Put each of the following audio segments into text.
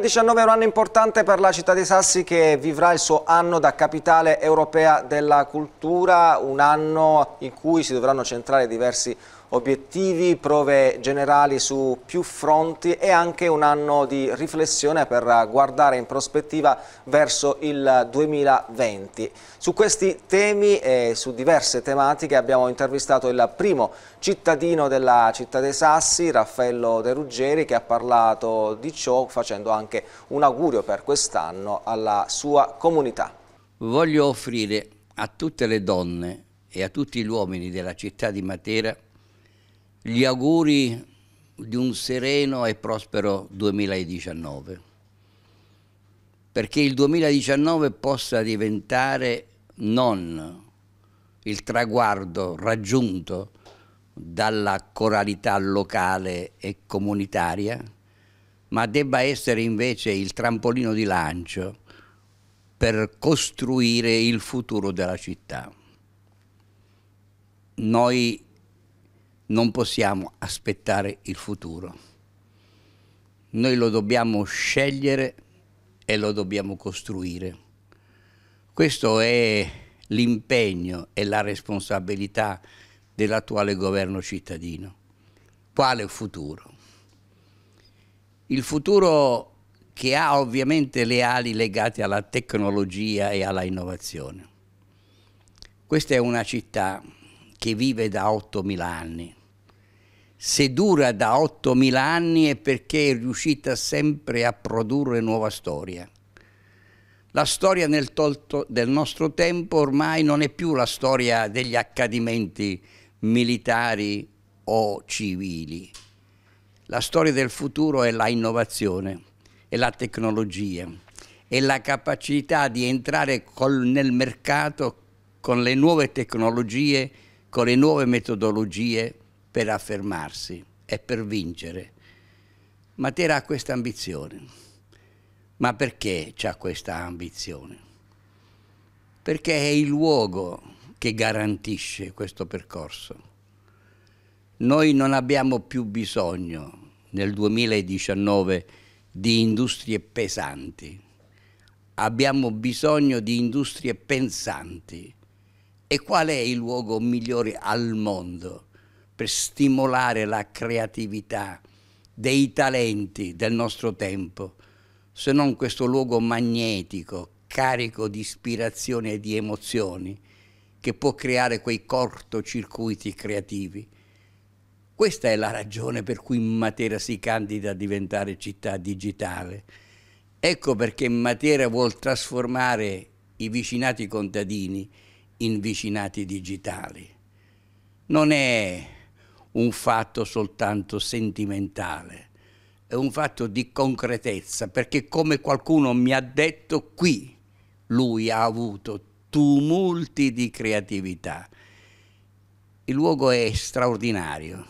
2019 è un anno importante per la città di Sassi che vivrà il suo anno da capitale europea della cultura, un anno in cui si dovranno centrare diversi obiettivi, prove generali su più fronti e anche un anno di riflessione per guardare in prospettiva verso il 2020. Su questi temi e su diverse tematiche abbiamo intervistato il primo cittadino della città dei Sassi, Raffaello De Ruggeri, che ha parlato di ciò facendo anche un augurio per quest'anno alla sua comunità. Voglio offrire a tutte le donne e a tutti gli uomini della città di Matera gli auguri di un sereno e prospero 2019, perché il 2019 possa diventare non il traguardo raggiunto dalla coralità locale e comunitaria, ma debba essere invece il trampolino di lancio per costruire il futuro della città. Noi non possiamo aspettare il futuro. Noi lo dobbiamo scegliere e lo dobbiamo costruire. Questo è l'impegno e la responsabilità dell'attuale governo cittadino. Quale futuro? Il futuro che ha ovviamente le ali legate alla tecnologia e alla innovazione. Questa è una città che vive da 8.000 anni se dura da 8.000 anni è perché è riuscita sempre a produrre nuova storia. La storia tolto, del nostro tempo ormai non è più la storia degli accadimenti militari o civili. La storia del futuro è la innovazione, è la tecnologia, è la capacità di entrare col, nel mercato con le nuove tecnologie, con le nuove metodologie per affermarsi e per vincere. Matera ha questa ambizione. Ma perché ha questa ambizione? Perché è il luogo che garantisce questo percorso. Noi non abbiamo più bisogno nel 2019 di industrie pesanti, abbiamo bisogno di industrie pensanti. E qual è il luogo migliore al mondo? per stimolare la creatività dei talenti del nostro tempo, se non questo luogo magnetico, carico di ispirazione e di emozioni, che può creare quei cortocircuiti creativi. Questa è la ragione per cui Matera si candida a diventare città digitale. Ecco perché Matera vuol trasformare i vicinati contadini in vicinati digitali. Non è un fatto soltanto sentimentale, è un fatto di concretezza, perché come qualcuno mi ha detto qui, lui ha avuto tumulti di creatività. Il luogo è straordinario,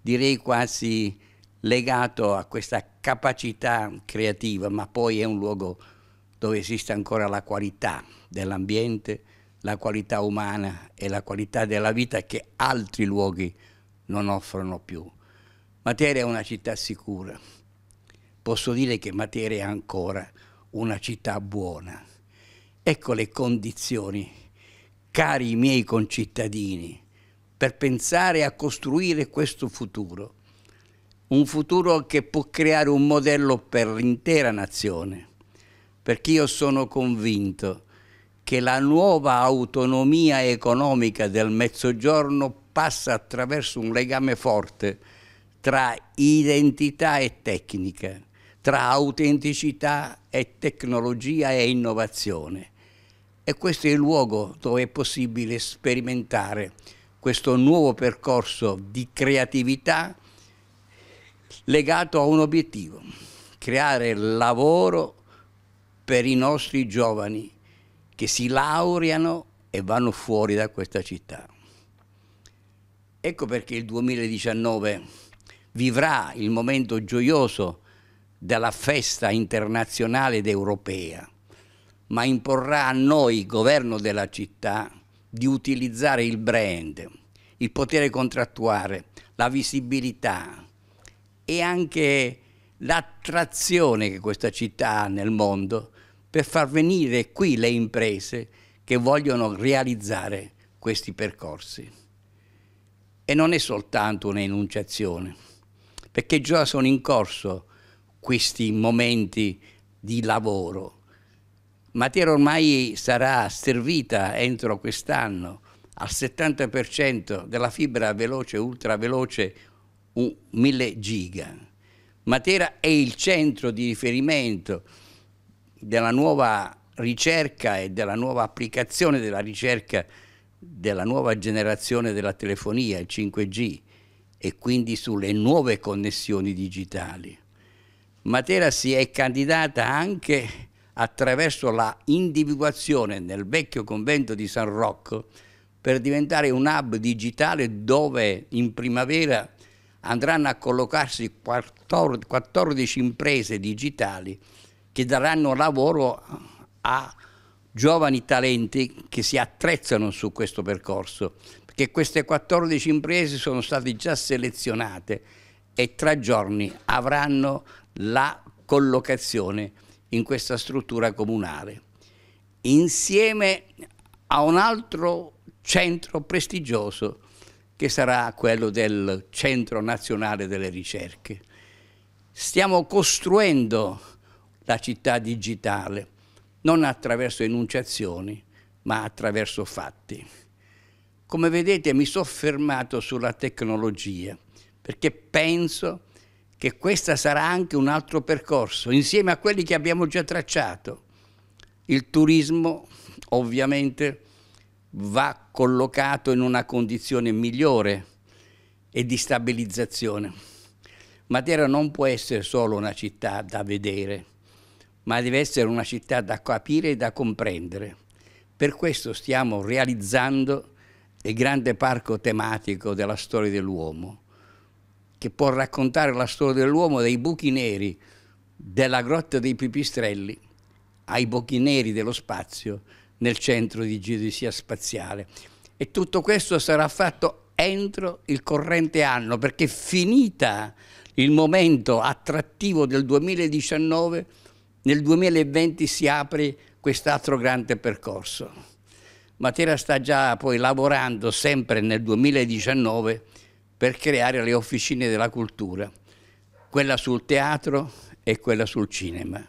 direi quasi legato a questa capacità creativa, ma poi è un luogo dove esiste ancora la qualità dell'ambiente, la qualità umana e la qualità della vita che altri luoghi non offrono più. Matera è una città sicura. Posso dire che Matera è ancora una città buona. Ecco le condizioni, cari miei concittadini, per pensare a costruire questo futuro. Un futuro che può creare un modello per l'intera nazione. Perché io sono convinto che la nuova autonomia economica del Mezzogiorno passa attraverso un legame forte tra identità e tecnica, tra autenticità e tecnologia e innovazione. E questo è il luogo dove è possibile sperimentare questo nuovo percorso di creatività legato a un obiettivo, creare lavoro per i nostri giovani che si laureano e vanno fuori da questa città. Ecco perché il 2019 vivrà il momento gioioso della festa internazionale ed europea, ma imporrà a noi, governo della città, di utilizzare il brand, il potere contrattuale, la visibilità e anche l'attrazione che questa città ha nel mondo per far venire qui le imprese che vogliono realizzare questi percorsi. E non è soltanto un'enunciazione, perché già sono in corso questi momenti di lavoro. Matera ormai sarà servita entro quest'anno al 70% della fibra veloce, ultraveloce, 1000 giga. Matera è il centro di riferimento della nuova ricerca e della nuova applicazione della ricerca della nuova generazione della telefonia, il 5G, e quindi sulle nuove connessioni digitali. Matera si è candidata anche attraverso la individuazione nel vecchio convento di San Rocco per diventare un hub digitale dove in primavera andranno a collocarsi 14 imprese digitali che daranno lavoro a giovani talenti che si attrezzano su questo percorso, perché queste 14 imprese sono state già selezionate e tra giorni avranno la collocazione in questa struttura comunale, insieme a un altro centro prestigioso che sarà quello del Centro Nazionale delle Ricerche. Stiamo costruendo la città digitale non attraverso enunciazioni, ma attraverso fatti. Come vedete mi sono fermato sulla tecnologia, perché penso che questo sarà anche un altro percorso, insieme a quelli che abbiamo già tracciato. Il turismo ovviamente va collocato in una condizione migliore e di stabilizzazione. Matera non può essere solo una città da vedere, ma deve essere una città da capire e da comprendere. Per questo stiamo realizzando il grande parco tematico della storia dell'uomo, che può raccontare la storia dell'uomo dai buchi neri della grotta dei pipistrelli ai buchi neri dello spazio nel centro di geodesia spaziale. E tutto questo sarà fatto entro il corrente anno, perché finita il momento attrattivo del 2019 nel 2020 si apre quest'altro grande percorso. Matera sta già poi lavorando sempre nel 2019 per creare le officine della cultura, quella sul teatro e quella sul cinema.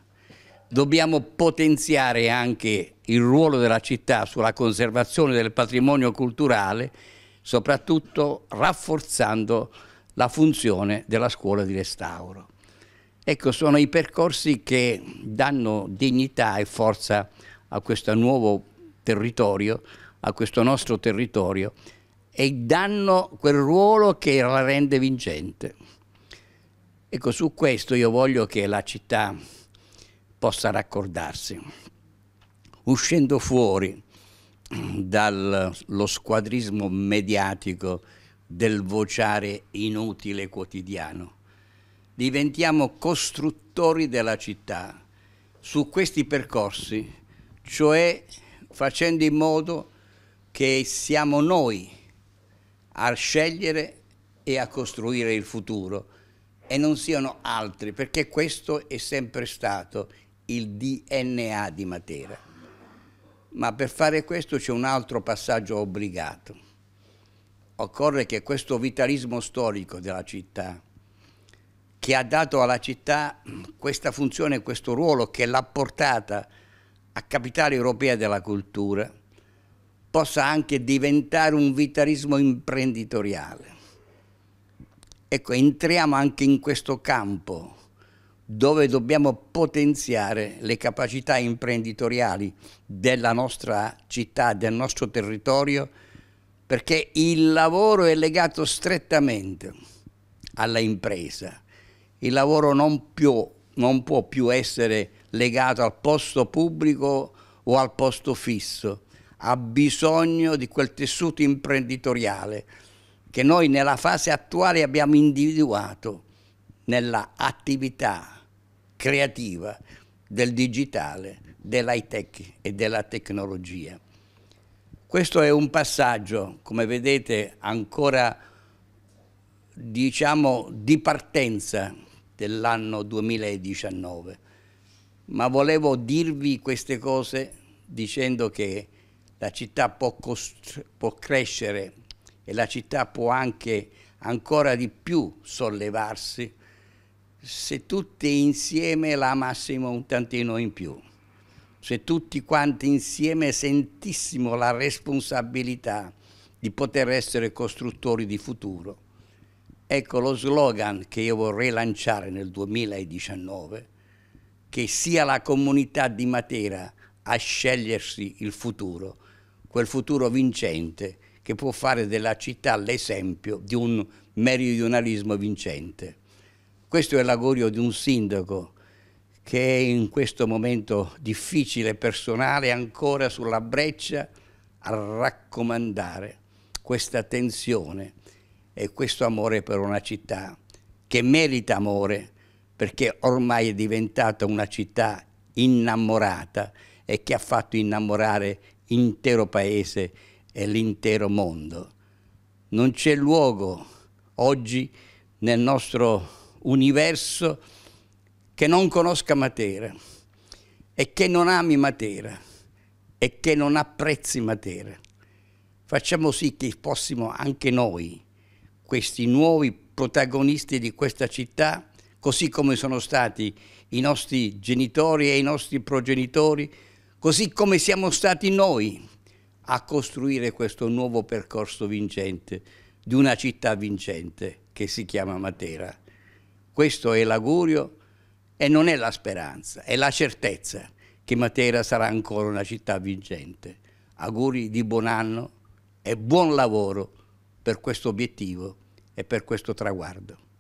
Dobbiamo potenziare anche il ruolo della città sulla conservazione del patrimonio culturale, soprattutto rafforzando la funzione della scuola di restauro. Ecco, sono i percorsi che danno dignità e forza a questo nuovo territorio, a questo nostro territorio e danno quel ruolo che la rende vincente. Ecco, su questo io voglio che la città possa raccordarsi, uscendo fuori dallo squadrismo mediatico del vociare inutile quotidiano diventiamo costruttori della città su questi percorsi, cioè facendo in modo che siamo noi a scegliere e a costruire il futuro e non siano altri, perché questo è sempre stato il DNA di Matera. Ma per fare questo c'è un altro passaggio obbligato. Occorre che questo vitalismo storico della città che ha dato alla città mm, questa funzione, questo ruolo che l'ha portata a capitale europea della cultura, possa anche diventare un vitarismo imprenditoriale. Ecco, entriamo anche in questo campo dove dobbiamo potenziare le capacità imprenditoriali della nostra città, del nostro territorio, perché il lavoro è legato strettamente alla impresa il lavoro non, più, non può più essere legato al posto pubblico o al posto fisso, ha bisogno di quel tessuto imprenditoriale che noi nella fase attuale abbiamo individuato nella attività creativa del digitale, dell'high tech e della tecnologia. Questo è un passaggio, come vedete, ancora diciamo di partenza dell'anno 2019, ma volevo dirvi queste cose dicendo che la città può, può crescere e la città può anche ancora di più sollevarsi se tutti insieme la amassimo un tantino in più, se tutti quanti insieme sentissimo la responsabilità di poter essere costruttori di futuro Ecco lo slogan che io vorrei lanciare nel 2019, che sia la comunità di Matera a scegliersi il futuro, quel futuro vincente che può fare della città l'esempio di un meridionalismo vincente. Questo è l'augurio di un sindaco che è in questo momento difficile e personale ancora sulla breccia a raccomandare questa tensione e questo amore per una città che merita amore perché ormai è diventata una città innamorata e che ha fatto innamorare l'intero paese e l'intero mondo. Non c'è luogo oggi nel nostro universo che non conosca Matera e che non ami Matera e che non apprezzi Matera. Facciamo sì che possiamo anche noi questi nuovi protagonisti di questa città, così come sono stati i nostri genitori e i nostri progenitori, così come siamo stati noi a costruire questo nuovo percorso vincente di una città vincente che si chiama Matera. Questo è l'augurio e non è la speranza, è la certezza che Matera sarà ancora una città vincente. Auguri di buon anno e buon lavoro per questo obiettivo e per questo traguardo.